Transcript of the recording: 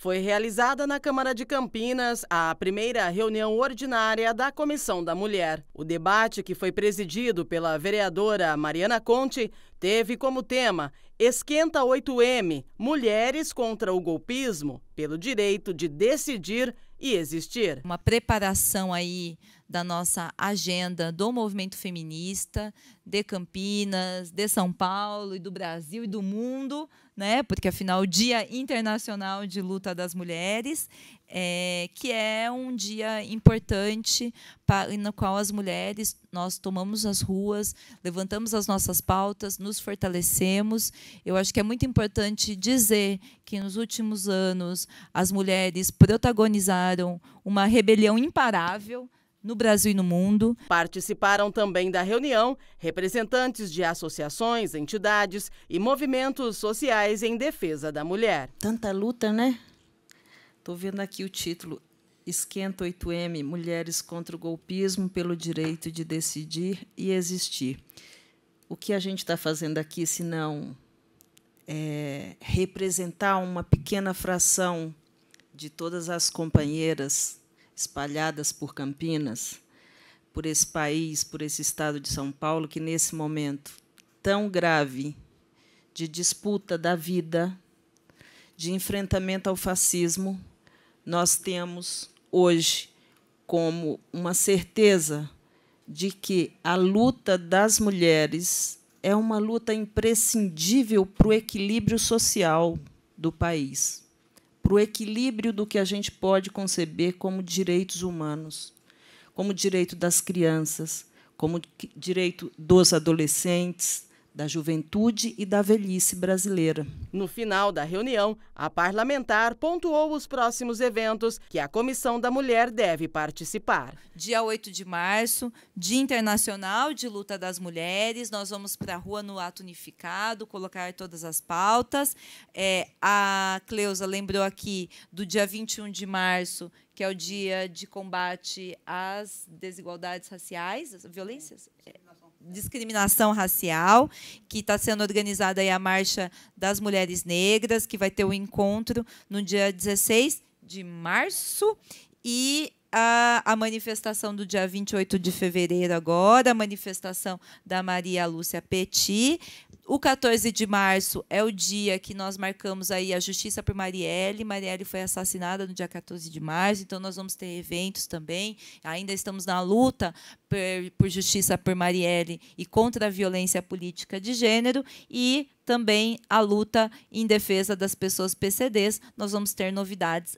Foi realizada na Câmara de Campinas a primeira reunião ordinária da Comissão da Mulher. O debate, que foi presidido pela vereadora Mariana Conte, teve como tema Esquenta 8M Mulheres contra o Golpismo pelo direito de decidir e existir. Uma preparação aí da nossa agenda do movimento feminista de Campinas, de São Paulo e do Brasil e do mundo, né? Porque afinal o Dia Internacional de Luta das Mulheres, é, que é um dia importante para, no qual as mulheres nós tomamos as ruas, levantamos as nossas pautas, nos fortalecemos. Eu acho que é muito importante dizer que nos últimos anos as mulheres protagonizaram uma rebelião imparável no Brasil e no mundo. Participaram também da reunião representantes de associações, entidades e movimentos sociais em defesa da mulher. Tanta luta, né? Estou vendo aqui o título Esquenta 8M Mulheres contra o Golpismo pelo Direito de Decidir e Existir. O que a gente está fazendo aqui, se não é, representar uma pequena fração de todas as companheiras espalhadas por Campinas, por esse país, por esse estado de São Paulo, que nesse momento tão grave de disputa da vida, de enfrentamento ao fascismo, nós temos hoje como uma certeza de que a luta das mulheres é uma luta imprescindível para o equilíbrio social do país para o equilíbrio do que a gente pode conceber como direitos humanos, como direito das crianças, como direito dos adolescentes, da juventude e da velhice brasileira. No final da reunião, a parlamentar pontuou os próximos eventos que a Comissão da Mulher deve participar. Dia 8 de março, Dia Internacional de Luta das Mulheres, nós vamos para a rua no ato unificado, colocar todas as pautas. É, a Cleusa lembrou aqui do dia 21 de março, que é o dia de combate às desigualdades raciais, às violências é, discriminação racial, que está sendo organizada aí a Marcha das Mulheres Negras, que vai ter o um encontro no dia 16 de março. E a, a, manifestação do dia 28 de fevereiro agora, a manifestação da Maria Lúcia Petit, o 14 de março é o dia que nós marcamos aí a justiça por Marielle. Marielle foi assassinada no dia 14 de março, então nós vamos ter eventos também. Ainda estamos na luta por, por justiça por Marielle e contra a violência política de gênero e também a luta em defesa das pessoas PCDs. Nós vamos ter novidades